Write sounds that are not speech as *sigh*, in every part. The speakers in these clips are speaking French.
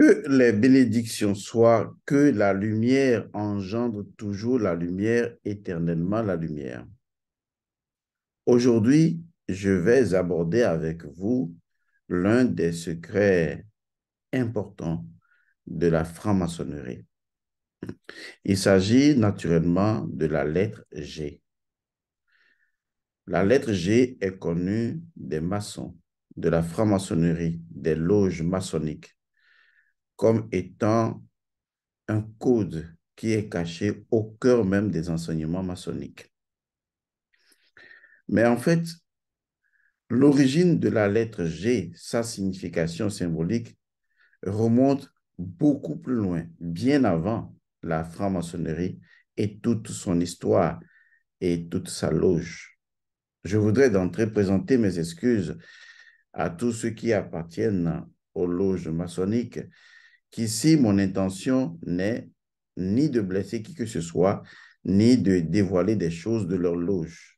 Que les bénédictions soient, que la lumière engendre toujours la lumière, éternellement la lumière. Aujourd'hui, je vais aborder avec vous l'un des secrets importants de la franc-maçonnerie. Il s'agit naturellement de la lettre G. La lettre G est connue des maçons, de la franc-maçonnerie, des loges maçonniques comme étant un code qui est caché au cœur même des enseignements maçonniques. Mais en fait, l'origine de la lettre G, sa signification symbolique, remonte beaucoup plus loin, bien avant la franc-maçonnerie et toute son histoire et toute sa loge. Je voudrais d'entrée présenter mes excuses à tous ceux qui appartiennent aux loges maçonniques qu'ici, mon intention n'est ni de blesser qui que ce soit, ni de dévoiler des choses de leur loge.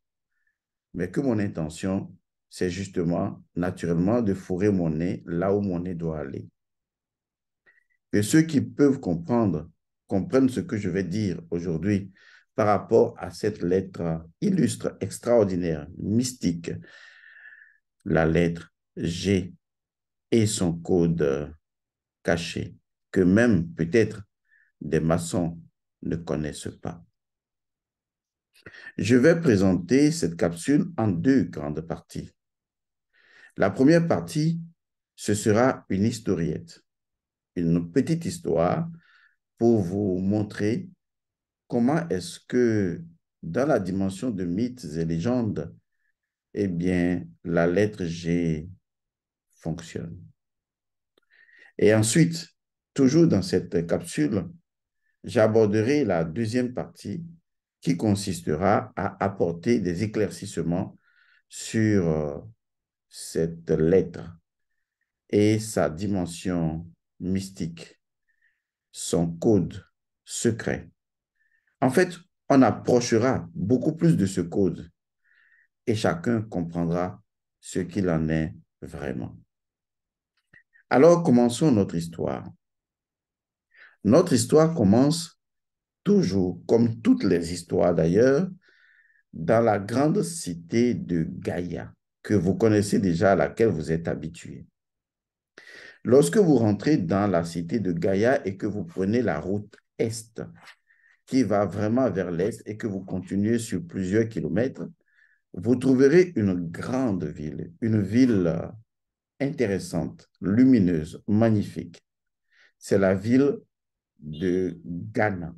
mais que mon intention, c'est justement, naturellement, de fourrer mon nez là où mon nez doit aller. Que ceux qui peuvent comprendre comprennent ce que je vais dire aujourd'hui par rapport à cette lettre illustre, extraordinaire, mystique, la lettre G et son code caché que même peut-être des maçons ne connaissent pas. Je vais présenter cette capsule en deux grandes parties. La première partie, ce sera une historiette, une petite histoire pour vous montrer comment est-ce que dans la dimension de mythes et légendes, eh bien, la lettre G fonctionne. Et ensuite, Toujours dans cette capsule, j'aborderai la deuxième partie qui consistera à apporter des éclaircissements sur euh, cette lettre et sa dimension mystique, son code secret. En fait, on approchera beaucoup plus de ce code et chacun comprendra ce qu'il en est vraiment. Alors commençons notre histoire. Notre histoire commence toujours, comme toutes les histoires d'ailleurs, dans la grande cité de Gaïa, que vous connaissez déjà, à laquelle vous êtes habitué. Lorsque vous rentrez dans la cité de Gaïa et que vous prenez la route est, qui va vraiment vers l'est et que vous continuez sur plusieurs kilomètres, vous trouverez une grande ville, une ville intéressante, lumineuse, magnifique. C'est la ville de Ghana.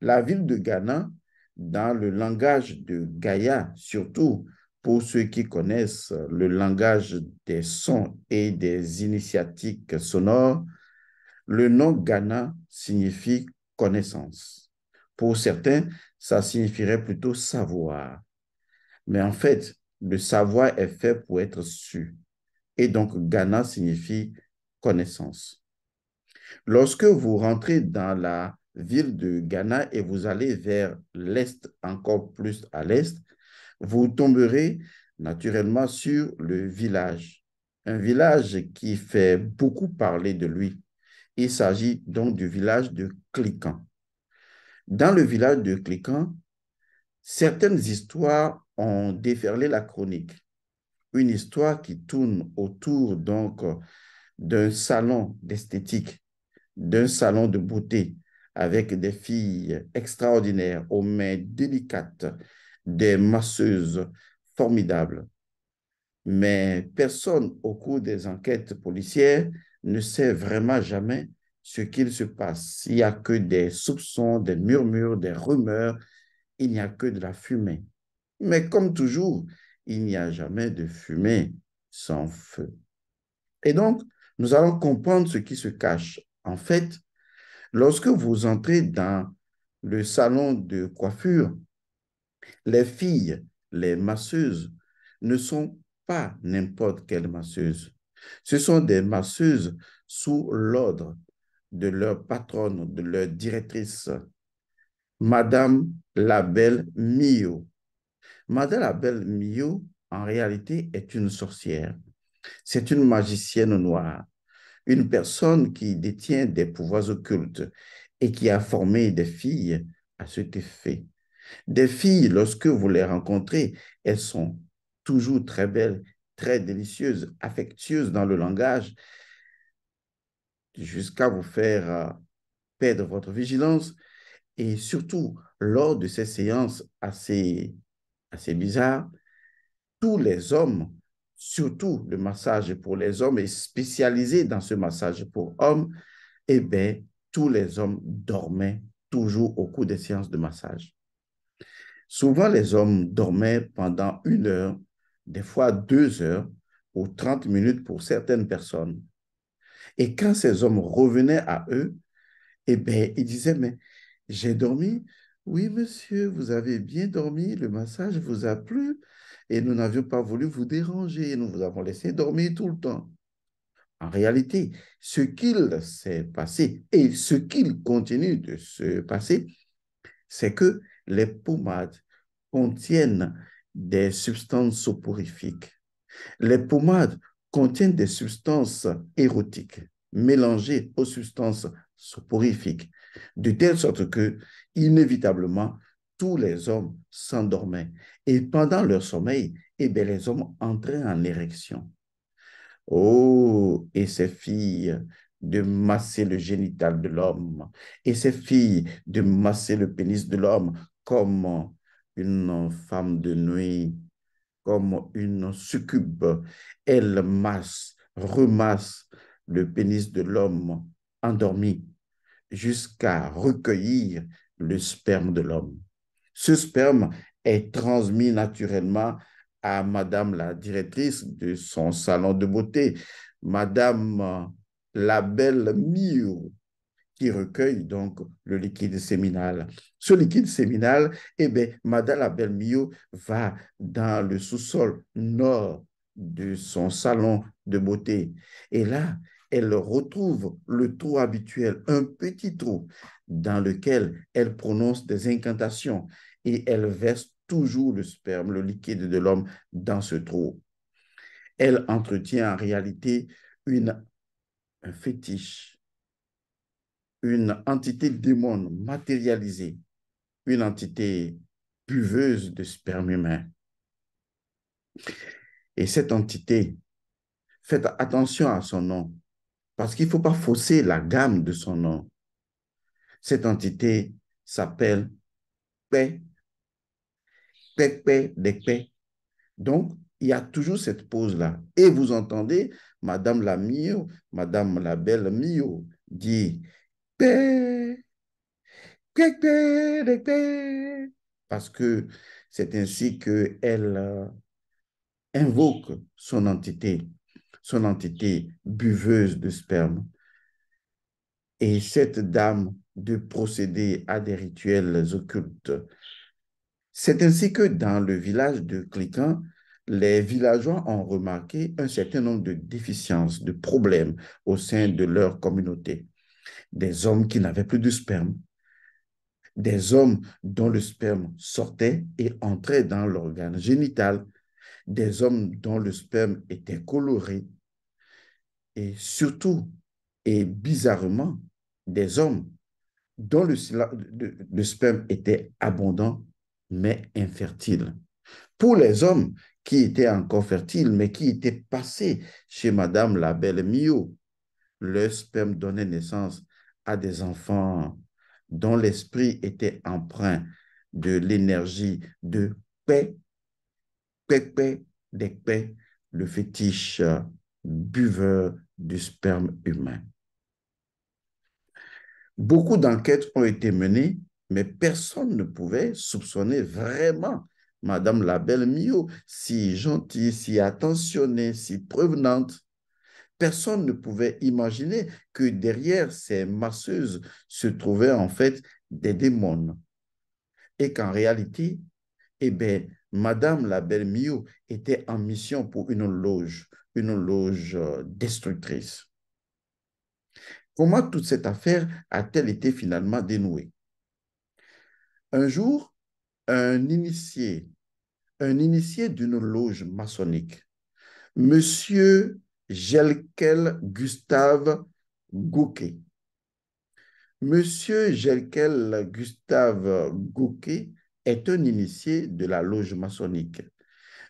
La ville de Ghana, dans le langage de Gaïa, surtout pour ceux qui connaissent le langage des sons et des initiatiques sonores, le nom Ghana signifie connaissance. Pour certains, ça signifierait plutôt savoir. Mais en fait, le savoir est fait pour être su. Et donc, Ghana signifie connaissance. Lorsque vous rentrez dans la ville de Ghana et vous allez vers l'est, encore plus à l'est, vous tomberez naturellement sur le village. Un village qui fait beaucoup parler de lui. Il s'agit donc du village de Klikan. Dans le village de Klikan, certaines histoires ont déferlé la chronique. Une histoire qui tourne autour donc d'un salon d'esthétique d'un salon de beauté avec des filles extraordinaires aux mains délicates, des masseuses formidables. Mais personne au cours des enquêtes policières ne sait vraiment jamais ce qu'il se passe. Il n'y a que des soupçons, des murmures, des rumeurs, il n'y a que de la fumée. Mais comme toujours, il n'y a jamais de fumée sans feu. Et donc, nous allons comprendre ce qui se cache en fait, lorsque vous entrez dans le salon de coiffure, les filles, les masseuses, ne sont pas n'importe quelle masseuses. Ce sont des masseuses sous l'ordre de leur patronne, de leur directrice, Madame la Belle Mio. Madame la Belle Mio, en réalité, est une sorcière. C'est une magicienne noire une personne qui détient des pouvoirs occultes et qui a formé des filles à cet effet. Des filles, lorsque vous les rencontrez, elles sont toujours très belles, très délicieuses, affectueuses dans le langage, jusqu'à vous faire euh, perdre votre vigilance. Et surtout, lors de ces séances assez, assez bizarres, tous les hommes surtout le massage pour les hommes, est spécialisé dans ce massage pour hommes, eh bien, tous les hommes dormaient toujours au cours des séances de massage. Souvent, les hommes dormaient pendant une heure, des fois deux heures ou trente minutes pour certaines personnes. Et quand ces hommes revenaient à eux, eh bien, ils disaient, mais j'ai dormi. Oui, monsieur, vous avez bien dormi, le massage vous a plu et nous n'avions pas voulu vous déranger. Nous vous avons laissé dormir tout le temps. En réalité, ce qu'il s'est passé et ce qu'il continue de se passer, c'est que les pommades contiennent des substances soporifiques. Les pommades contiennent des substances érotiques mélangées aux substances soporifiques, de telle sorte que, inévitablement, tous les hommes s'endormaient. Et pendant leur sommeil, eh les hommes entraient en érection. Oh, et ces filles de masser le génital de l'homme, et ces filles de masser le pénis de l'homme comme une femme de nuit, comme une succube. elles masse, remasse le pénis de l'homme endormi jusqu'à recueillir le sperme de l'homme. Ce sperme est transmis naturellement à Madame la directrice de son salon de beauté, Madame euh, la belle Mio, qui recueille donc le liquide séminal. Ce liquide séminal, eh Madame la belle Mio va dans le sous-sol nord de son salon de beauté. Et là, elle retrouve le trou habituel, un petit trou dans lequel elle prononce des incantations et elle verse toujours le sperme, le liquide de l'homme, dans ce trou. Elle entretient en réalité une, un fétiche, une entité démon matérialisée, une entité buveuse de sperme humain. Et cette entité, faites attention à son nom, parce qu'il ne faut pas fausser la gamme de son nom. Cette entité s'appelle paix. Paix, paix, paix. Donc, il y a toujours cette pause-là. Et vous entendez Madame la Mio, Madame la Belle Mio dit paix, paix, paix, paix. Parce que c'est ainsi qu'elle euh, invoque son entité son entité buveuse de sperme. Et cette dame de procéder à des rituels occultes. C'est ainsi que dans le village de Klikan, les villageois ont remarqué un certain nombre de déficiences, de problèmes au sein de leur communauté. Des hommes qui n'avaient plus de sperme, des hommes dont le sperme sortait et entrait dans l'organe génital, des hommes dont le sperme était coloré et surtout et bizarrement des hommes dont le, sperme était abondant mais infertile. Pour les hommes qui étaient encore fertiles mais qui étaient passés chez Madame la Belle Mio, le sperme donnait naissance à des enfants dont l'esprit était empreint de l'énergie de paix des paix, le fétiche euh, buveur du sperme humain. Beaucoup d'enquêtes ont été menées, mais personne ne pouvait soupçonner vraiment Madame la belle Mio, si gentille, si attentionnée, si prévenante. Personne ne pouvait imaginer que derrière ces masseuses se trouvaient en fait des démons. Et qu'en réalité, eh bien, Madame la belle Mio était en mission pour une loge, une loge euh, destructrice. Comment toute cette affaire a-t-elle été finalement dénouée Un jour, un initié, un initié d'une loge maçonnique, Monsieur Gelkel Gustave Gouquet. Monsieur Gelkel Gustave Gouquet est un initié de la loge maçonnique,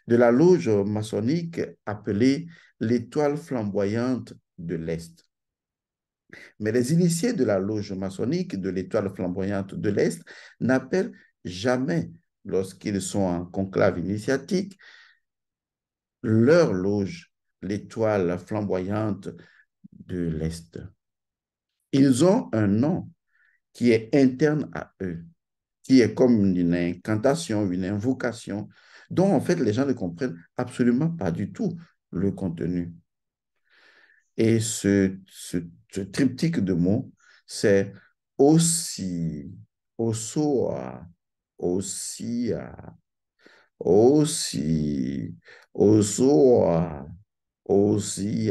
de la loge maçonnique appelée l'étoile flamboyante de l'Est. Mais les initiés de la loge maçonnique, de l'étoile flamboyante de l'Est, n'appellent jamais, lorsqu'ils sont en conclave initiatique, leur loge, l'étoile flamboyante de l'Est. Ils ont un nom qui est interne à eux qui est comme une incantation, une invocation, dont en fait les gens ne comprennent absolument pas du tout le contenu. Et ce, triptyque de mots, c'est aussi, osso, aussi, aussi, osso, aussi,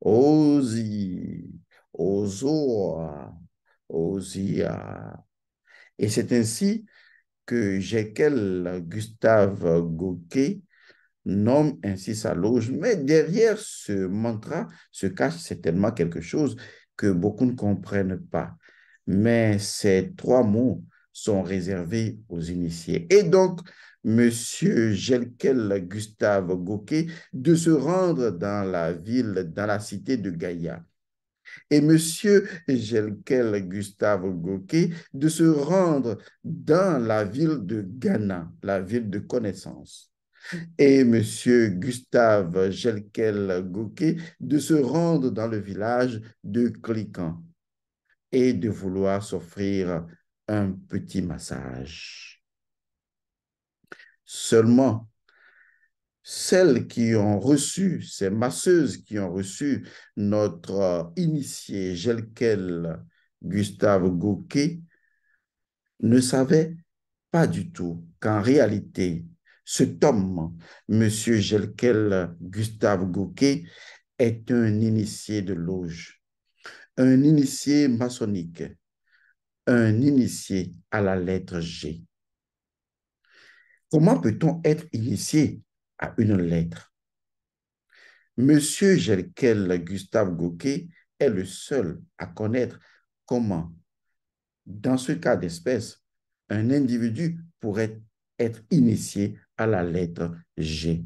osi, aussi osia. Et c'est ainsi que Jekyll Gustave Gauquet nomme ainsi sa loge. Mais derrière ce mantra se cache certainement quelque chose que beaucoup ne comprennent pas. Mais ces trois mots sont réservés aux initiés. Et donc, Monsieur Jekyll Gustave Gauquet de se rendre dans la ville, dans la cité de Gaïa et M. Gelkel Gustave Gauquet de se rendre dans la ville de Ghana, la ville de connaissance, et M. Gustave Gelkel Gauquet de se rendre dans le village de Klikan et de vouloir s'offrir un petit massage. Seulement, celles qui ont reçu, ces masseuses qui ont reçu notre euh, initié Gelkel Gustave Gauquet, ne savaient pas du tout qu'en réalité, cet homme, M. Gelkel Gustave Gauquet, est un initié de loge, un initié maçonnique, un initié à la lettre G. Comment peut-on être initié à une lettre. Monsieur Jerkel Gustave Gauquet est le seul à connaître comment, dans ce cas d'espèce, un individu pourrait être initié à la lettre G.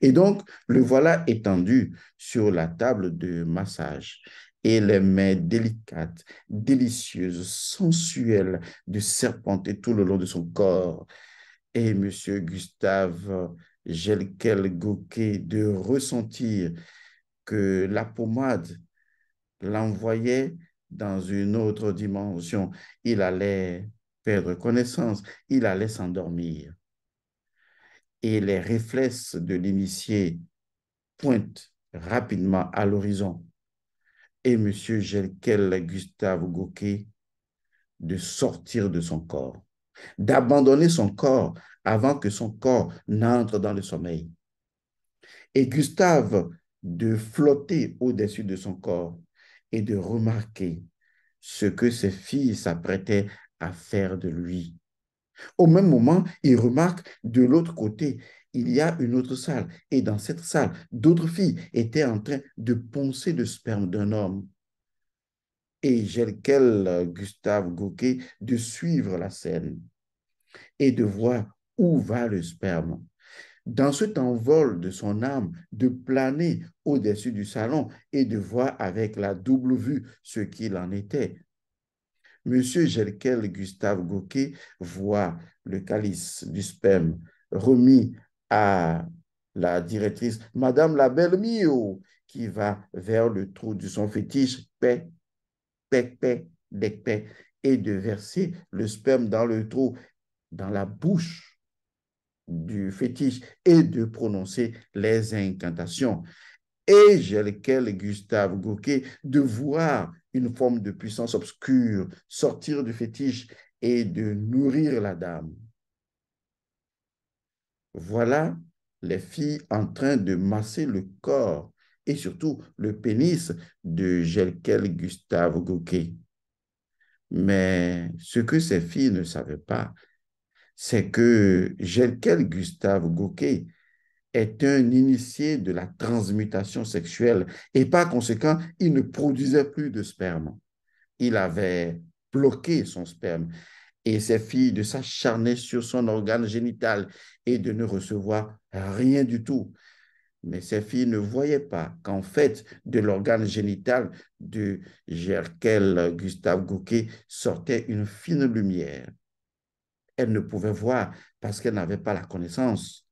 Et donc, le voilà étendu sur la table de massage et les mains délicates, délicieuses, sensuelles de serpenter tout le long de son corps et M. Gustave Gelkel Gouquet de ressentir que la pommade l'envoyait dans une autre dimension. Il allait perdre connaissance, il allait s'endormir. Et les réflexes de l'initié pointent rapidement à l'horizon. Et M. Gelkel Gustave Gouquet de sortir de son corps d'abandonner son corps avant que son corps n'entre dans le sommeil. Et Gustave de flotter au-dessus de son corps et de remarquer ce que ses filles s'apprêtaient à faire de lui. Au même moment, il remarque de l'autre côté, il y a une autre salle, et dans cette salle, d'autres filles étaient en train de poncer le sperme d'un homme et Jelkel Gustave Gauquet, de suivre la scène et de voir où va le sperme. Dans cet envol de son âme, de planer au-dessus du salon et de voir avec la double vue ce qu'il en était. Monsieur Jelkel Gustave Gauquet voit le calice du sperme remis à la directrice, Madame la belle Mio, qui va vers le trou de son fétiche, paix et de verser le sperme dans le trou, dans la bouche du fétiche et de prononcer les incantations. Et j'ai lequel Gustave Gauquet de voir une forme de puissance obscure sortir du fétiche et de nourrir la dame. Voilà les filles en train de masser le corps et surtout le pénis de Gelkel Gustave Gauquet. Mais ce que ses filles ne savaient pas, c'est que Gelkel Gustave Gauquet est un initié de la transmutation sexuelle et par conséquent, il ne produisait plus de sperme. Il avait bloqué son sperme et ses filles de s'acharner sur son organe génital et de ne recevoir rien du tout. Mais ces filles ne voyaient pas qu'en fait, de l'organe génital de Gerkel Gustave Gouquet sortait une fine lumière. Elles ne pouvaient voir parce qu'elles n'avaient pas la connaissance.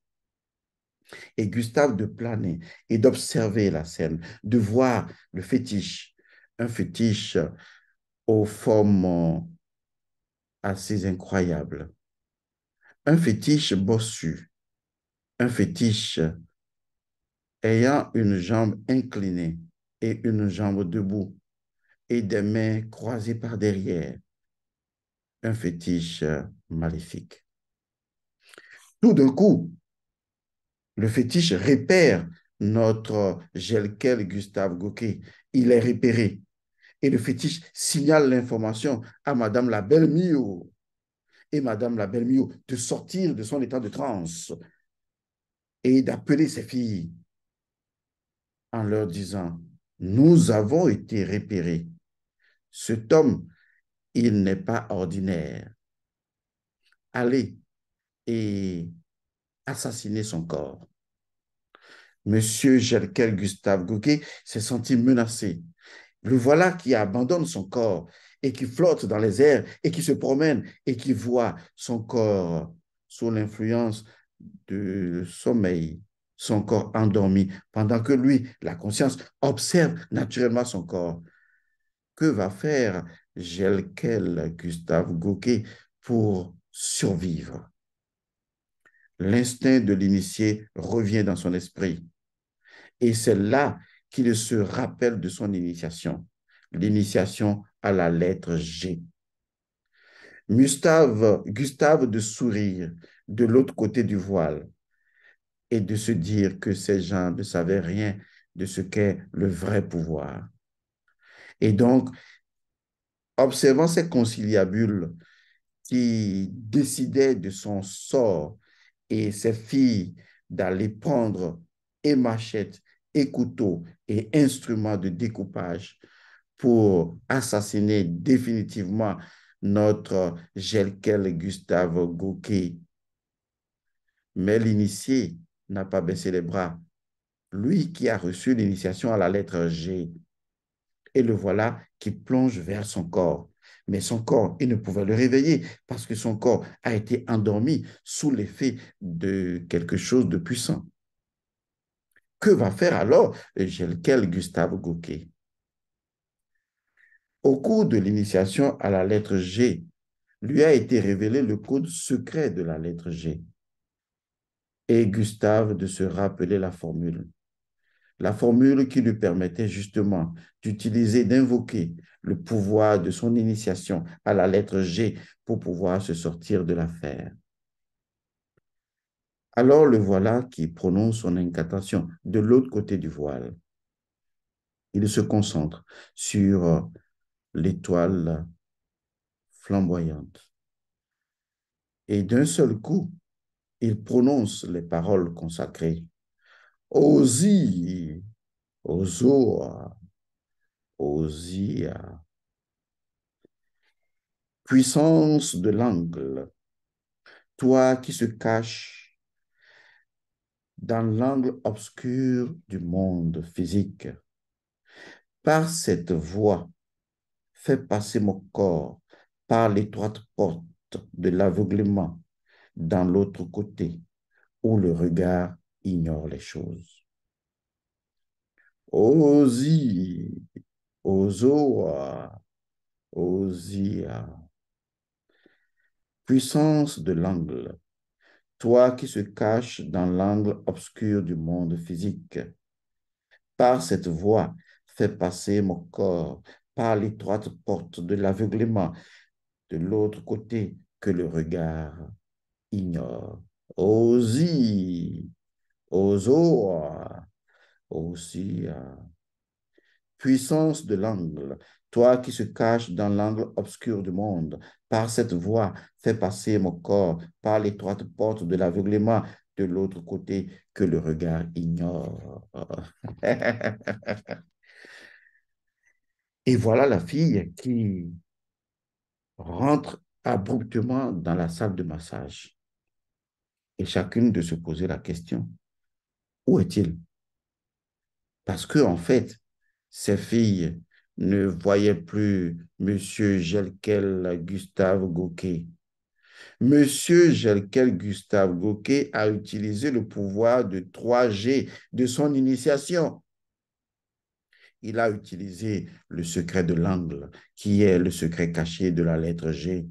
Et Gustave de planer et d'observer la scène, de voir le fétiche, un fétiche aux formes assez incroyables, un fétiche bossu, un fétiche ayant une jambe inclinée et une jambe debout et des mains croisées par derrière. Un fétiche euh, maléfique. Tout d'un coup, le fétiche repère notre Gelkel Gustave Gauquet. Il est repéré. Et le fétiche signale l'information à Madame la Belle-Mio et Madame la Belle-Mio de sortir de son état de transe et d'appeler ses filles en leur disant, nous avons été repérés. Cet homme, il n'est pas ordinaire. Allez et assassinez son corps. Monsieur Jelkel Gustave Gouquet s'est senti menacé. Le voilà qui abandonne son corps et qui flotte dans les airs et qui se promène et qui voit son corps sous l'influence du sommeil son corps endormi, pendant que lui, la conscience, observe naturellement son corps. Que va faire Gelkel Gustave Gauquet pour survivre L'instinct de l'initié revient dans son esprit. Et c'est là qu'il se rappelle de son initiation, l'initiation à la lettre G. Gustave, Gustave de sourire de l'autre côté du voile et de se dire que ces gens ne savaient rien de ce qu'est le vrai pouvoir. Et donc, observant ces conciliabules qui décidaient de son sort et ses filles d'aller prendre et machette et couteaux et instruments de découpage pour assassiner définitivement notre Gelkel Gustave Gauquet. Mais l'initié n'a pas baissé les bras. Lui qui a reçu l'initiation à la lettre G. Et le voilà qui plonge vers son corps. Mais son corps, il ne pouvait le réveiller parce que son corps a été endormi sous l'effet de quelque chose de puissant. Que va faire alors Gelkel Gustave Gouquet Au cours de l'initiation à la lettre G, lui a été révélé le code secret de la lettre G et Gustave de se rappeler la formule. La formule qui lui permettait justement d'utiliser, d'invoquer le pouvoir de son initiation à la lettre G pour pouvoir se sortir de l'affaire. Alors le voilà qui prononce son incantation de l'autre côté du voile. Il se concentre sur euh, l'étoile flamboyante. Et d'un seul coup, il prononce les paroles consacrées. Osi, Ozoa, Osia. Puissance de l'angle, toi qui se caches dans l'angle obscur du monde physique, par cette voie, fais passer mon corps par l'étroite porte de l'aveuglement dans l'autre côté, où le regard ignore les choses. Ozi, Ozoa, Ozia. Puissance de l'angle, toi qui se caches dans l'angle obscur du monde physique, par cette voie, fais passer mon corps par l'étroite porte de l'aveuglement, de l'autre côté que le regard ignore. Osi, Ozoa, aussi Puissance de l'angle, toi qui se caches dans l'angle obscur du monde, par cette voie, fais passer mon corps par l'étroite porte de l'aveuglement de l'autre côté que le regard ignore. *laughs* Et voilà la fille qui rentre abruptement dans la salle de massage et chacune de se poser la question, où est-il Parce que en fait, ces filles ne voyaient plus M. Gelkel Gustave Gauquet. M. Gelkel Gustave Gauquet a utilisé le pouvoir de 3G de son initiation. Il a utilisé le secret de l'angle, qui est le secret caché de la lettre G.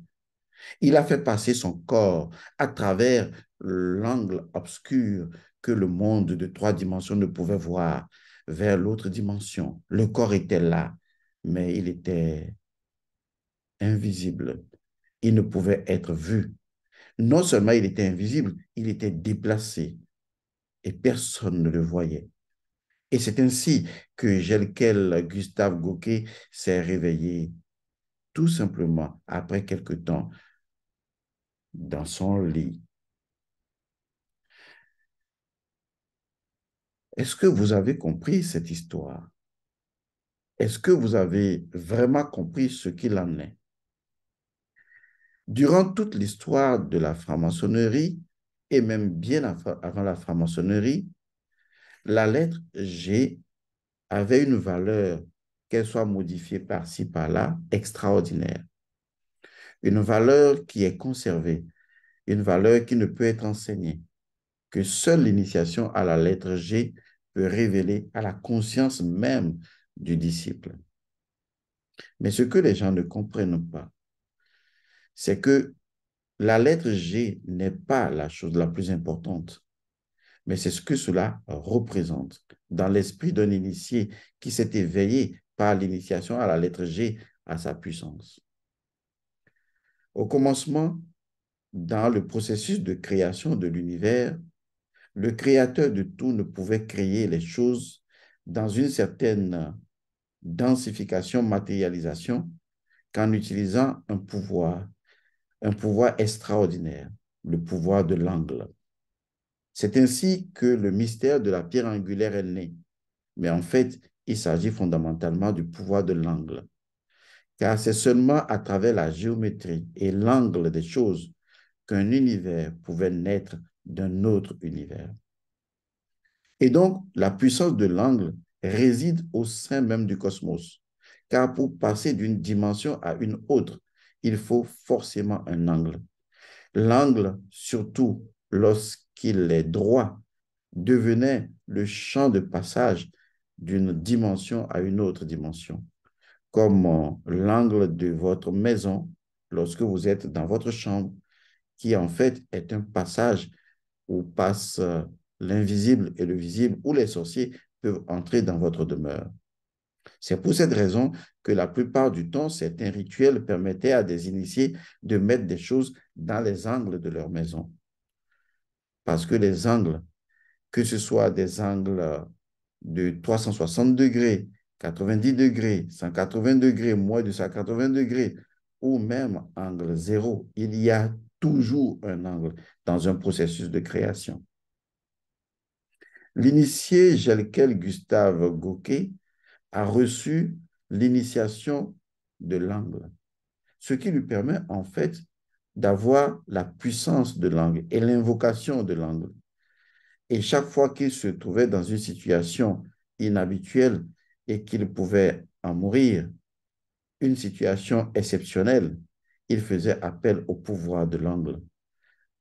Il a fait passer son corps à travers l'angle obscur que le monde de trois dimensions ne pouvait voir vers l'autre dimension. Le corps était là, mais il était invisible. Il ne pouvait être vu. Non seulement il était invisible, il était déplacé et personne ne le voyait. Et c'est ainsi que Gelkel Gustave Gauquet s'est réveillé tout simplement après quelque temps dans son lit. Est-ce que vous avez compris cette histoire? Est-ce que vous avez vraiment compris ce qu'il en est? Durant toute l'histoire de la franc-maçonnerie, et même bien avant la franc-maçonnerie, la lettre G avait une valeur, qu'elle soit modifiée par-ci, par-là, extraordinaire une valeur qui est conservée, une valeur qui ne peut être enseignée, que seule l'initiation à la lettre G peut révéler à la conscience même du disciple. Mais ce que les gens ne comprennent pas, c'est que la lettre G n'est pas la chose la plus importante, mais c'est ce que cela représente dans l'esprit d'un initié qui s'est éveillé par l'initiation à la lettre G à sa puissance. Au commencement, dans le processus de création de l'univers, le créateur de tout ne pouvait créer les choses dans une certaine densification, matérialisation, qu'en utilisant un pouvoir, un pouvoir extraordinaire, le pouvoir de l'angle. C'est ainsi que le mystère de la pierre angulaire est né, mais en fait, il s'agit fondamentalement du pouvoir de l'angle, car c'est seulement à travers la géométrie et l'angle des choses qu'un univers pouvait naître d'un autre univers. Et donc, la puissance de l'angle réside au sein même du cosmos, car pour passer d'une dimension à une autre, il faut forcément un angle. L'angle, surtout lorsqu'il est droit, devenait le champ de passage d'une dimension à une autre dimension comme l'angle de votre maison lorsque vous êtes dans votre chambre, qui en fait est un passage où passe euh, l'invisible et le visible, où les sorciers peuvent entrer dans votre demeure. C'est pour cette raison que la plupart du temps, certains rituels permettaient à des initiés de mettre des choses dans les angles de leur maison. Parce que les angles, que ce soit des angles de 360 degrés, 90 degrés, 180 degrés, moins de 180 degrés, ou même angle zéro, il y a toujours un angle dans un processus de création. L'initié Jelkel Gustave Gauquet a reçu l'initiation de l'angle, ce qui lui permet en fait d'avoir la puissance de l'angle et l'invocation de l'angle. Et chaque fois qu'il se trouvait dans une situation inhabituelle, et qu'il pouvait en mourir. Une situation exceptionnelle. Il faisait appel au pouvoir de l'angle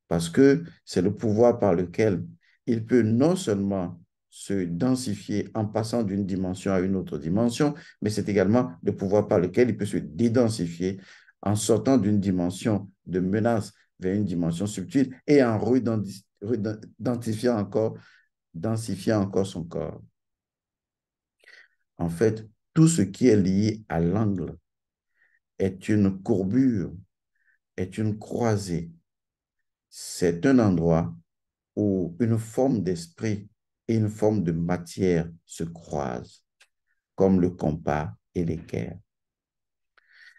parce que c'est le pouvoir par lequel il peut non seulement se densifier en passant d'une dimension à une autre dimension, mais c'est également le pouvoir par lequel il peut se dédensifier en sortant d'une dimension de menace vers une dimension subtile et en redentifiant encore, encore son corps. En fait, tout ce qui est lié à l'angle est une courbure, est une croisée. C'est un endroit où une forme d'esprit et une forme de matière se croisent, comme le compas et l'équerre.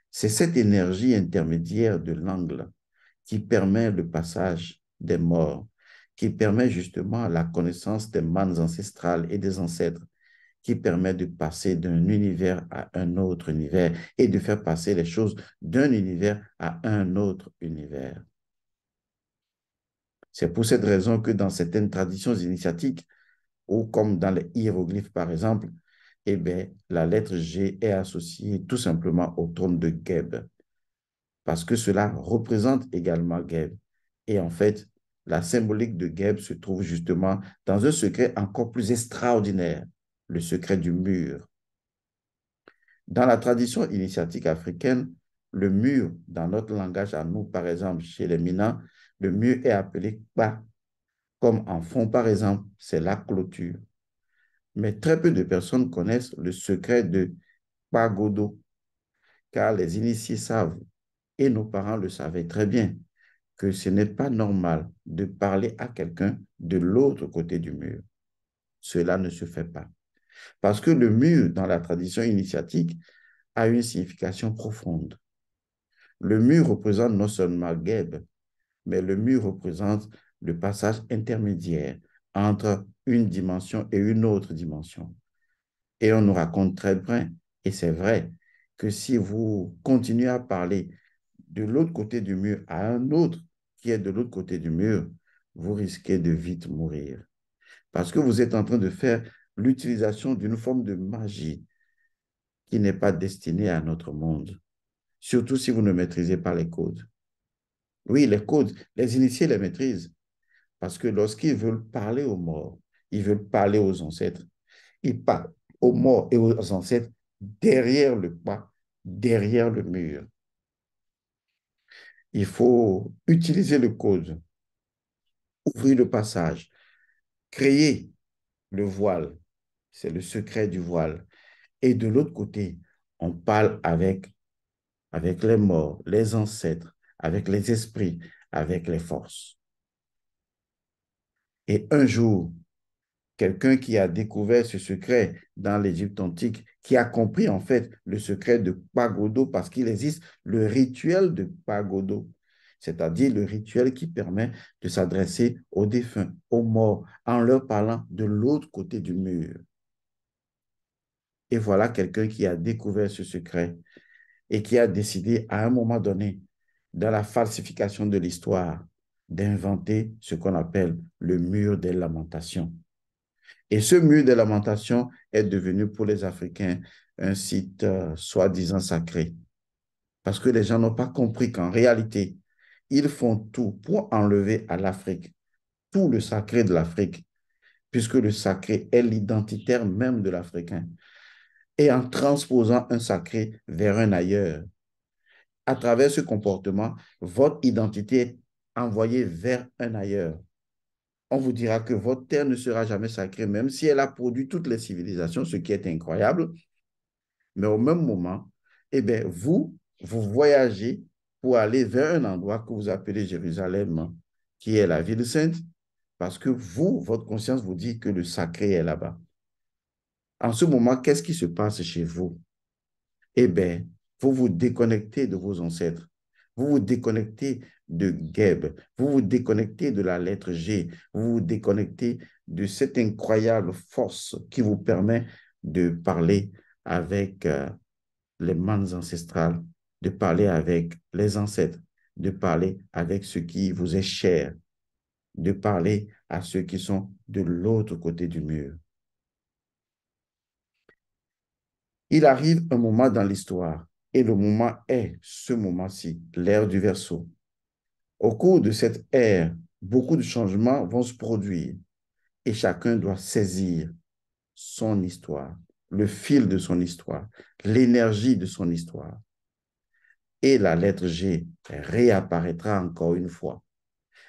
C'est cette énergie intermédiaire de l'angle qui permet le passage des morts, qui permet justement la connaissance des manes ancestrales et des ancêtres qui permet de passer d'un univers à un autre univers et de faire passer les choses d'un univers à un autre univers. C'est pour cette raison que dans certaines traditions initiatiques, ou comme dans les hiéroglyphes par exemple, eh la lettre G est associée tout simplement au trône de Geb, parce que cela représente également Geb. Et en fait, la symbolique de Geb se trouve justement dans un secret encore plus extraordinaire le secret du mur. Dans la tradition initiatique africaine, le mur, dans notre langage à nous, par exemple, chez les Minas, le mur est appelé pas. Comme en fond, par exemple, c'est la clôture. Mais très peu de personnes connaissent le secret de pagodo, car les initiés savent, et nos parents le savaient très bien, que ce n'est pas normal de parler à quelqu'un de l'autre côté du mur. Cela ne se fait pas. Parce que le mur dans la tradition initiatique a une signification profonde. Le mur représente non seulement Geb, mais le mur représente le passage intermédiaire entre une dimension et une autre dimension. Et on nous raconte très bien, et c'est vrai, que si vous continuez à parler de l'autre côté du mur à un autre qui est de l'autre côté du mur, vous risquez de vite mourir. Parce que vous êtes en train de faire l'utilisation d'une forme de magie qui n'est pas destinée à notre monde, surtout si vous ne maîtrisez pas les codes. Oui, les codes, les initiés les maîtrisent, parce que lorsqu'ils veulent parler aux morts, ils veulent parler aux ancêtres. Ils parlent aux morts et aux ancêtres derrière le pas, derrière le mur. Il faut utiliser le code, ouvrir le passage, créer le voile c'est le secret du voile. Et de l'autre côté, on parle avec, avec les morts, les ancêtres, avec les esprits, avec les forces. Et un jour, quelqu'un qui a découvert ce secret dans l'Égypte antique, qui a compris en fait le secret de Pagodo, parce qu'il existe le rituel de Pagodo, c'est-à-dire le rituel qui permet de s'adresser aux défunts, aux morts, en leur parlant de l'autre côté du mur. Et voilà quelqu'un qui a découvert ce secret et qui a décidé à un moment donné, dans la falsification de l'histoire, d'inventer ce qu'on appelle le mur des lamentations. Et ce mur des lamentations est devenu pour les Africains un site euh, soi-disant sacré. Parce que les gens n'ont pas compris qu'en réalité, ils font tout pour enlever à l'Afrique tout le sacré de l'Afrique, puisque le sacré est l'identitaire même de l'Africain et en transposant un sacré vers un ailleurs. À travers ce comportement, votre identité est envoyée vers un ailleurs. On vous dira que votre terre ne sera jamais sacrée, même si elle a produit toutes les civilisations, ce qui est incroyable. Mais au même moment, eh bien, vous, vous voyagez pour aller vers un endroit que vous appelez Jérusalem, qui est la ville sainte, parce que vous, votre conscience vous dit que le sacré est là-bas. En ce moment, qu'est-ce qui se passe chez vous? Eh bien, vous vous déconnectez de vos ancêtres. Vous vous déconnectez de Geb. Vous vous déconnectez de la lettre G. Vous vous déconnectez de cette incroyable force qui vous permet de parler avec euh, les manes ancestrales, de parler avec les ancêtres, de parler avec ce qui vous est cher, de parler à ceux qui sont de l'autre côté du mur. Il arrive un moment dans l'histoire, et le moment est ce moment-ci, l'ère du verso. Au cours de cette ère, beaucoup de changements vont se produire, et chacun doit saisir son histoire, le fil de son histoire, l'énergie de son histoire. Et la lettre G réapparaîtra encore une fois,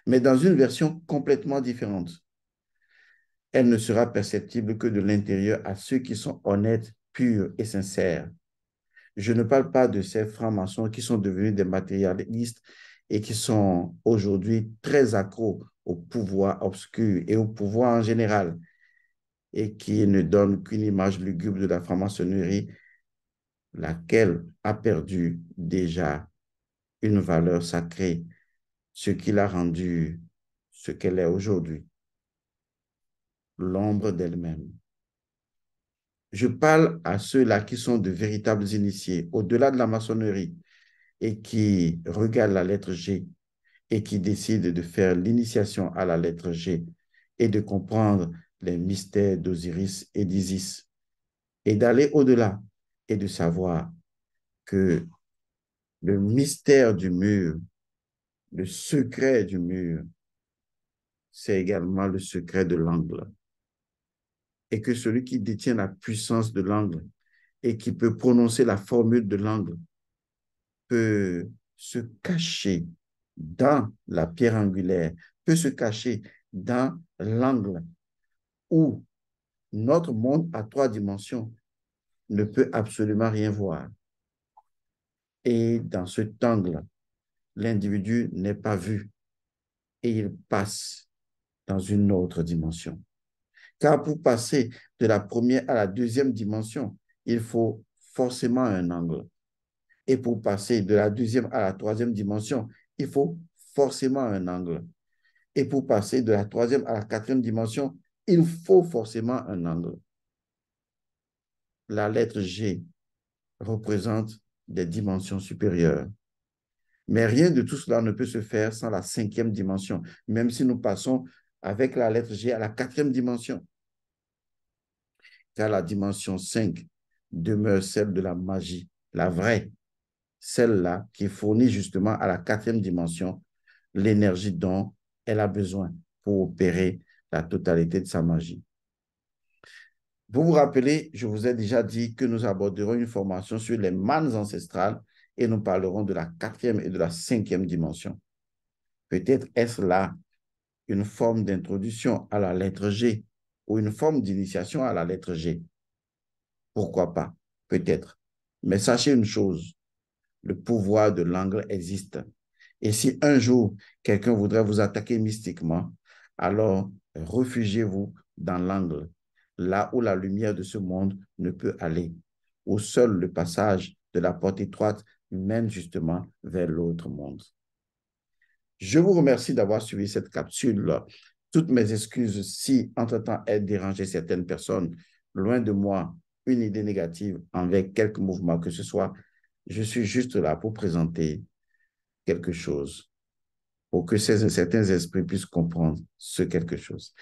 mais dans une version complètement différente. Elle ne sera perceptible que de l'intérieur à ceux qui sont honnêtes pure et sincère. Je ne parle pas de ces francs-maçons qui sont devenus des matérialistes et qui sont aujourd'hui très accros au pouvoir obscur et au pouvoir en général, et qui ne donnent qu'une image lugubre de la franc-maçonnerie, laquelle a perdu déjà une valeur sacrée, ce qui l'a rendue ce qu'elle est aujourd'hui, l'ombre d'elle-même je parle à ceux-là qui sont de véritables initiés, au-delà de la maçonnerie, et qui regardent la lettre G et qui décident de faire l'initiation à la lettre G et de comprendre les mystères d'Osiris et d'Isis, et d'aller au-delà et de savoir que le mystère du mur, le secret du mur, c'est également le secret de l'angle et que celui qui détient la puissance de l'angle et qui peut prononcer la formule de l'angle peut se cacher dans la pierre angulaire, peut se cacher dans l'angle où notre monde à trois dimensions ne peut absolument rien voir. Et dans cet angle, l'individu n'est pas vu et il passe dans une autre dimension. Car pour passer de la première à la deuxième dimension, il faut forcément un angle. Et pour passer de la deuxième à la troisième dimension, il faut forcément un angle. Et pour passer de la troisième à la quatrième dimension, il faut forcément un angle. La lettre G représente des dimensions supérieures. Mais rien de tout cela ne peut se faire sans la cinquième dimension, même si nous passons avec la lettre G à la quatrième dimension car la dimension 5 demeure celle de la magie, la vraie, celle-là qui fournit justement à la quatrième dimension l'énergie dont elle a besoin pour opérer la totalité de sa magie. Vous vous rappelez, je vous ai déjà dit que nous aborderons une formation sur les manes ancestrales et nous parlerons de la quatrième et de la cinquième dimension. Peut-être est-ce là une forme d'introduction à la lettre G ou une forme d'initiation à la lettre G. Pourquoi pas Peut-être. Mais sachez une chose, le pouvoir de l'angle existe. Et si un jour quelqu'un voudrait vous attaquer mystiquement, alors refugiez-vous dans l'angle, là où la lumière de ce monde ne peut aller, où seul le passage de la porte étroite mène justement vers l'autre monde. Je vous remercie d'avoir suivi cette capsule toutes mes excuses si, entre-temps, elle dérangeait certaines personnes. Loin de moi une idée négative envers quelque mouvement que ce soit. Je suis juste là pour présenter quelque chose, pour que certains esprits puissent comprendre ce quelque chose.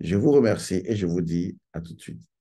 Je vous remercie et je vous dis à tout de suite.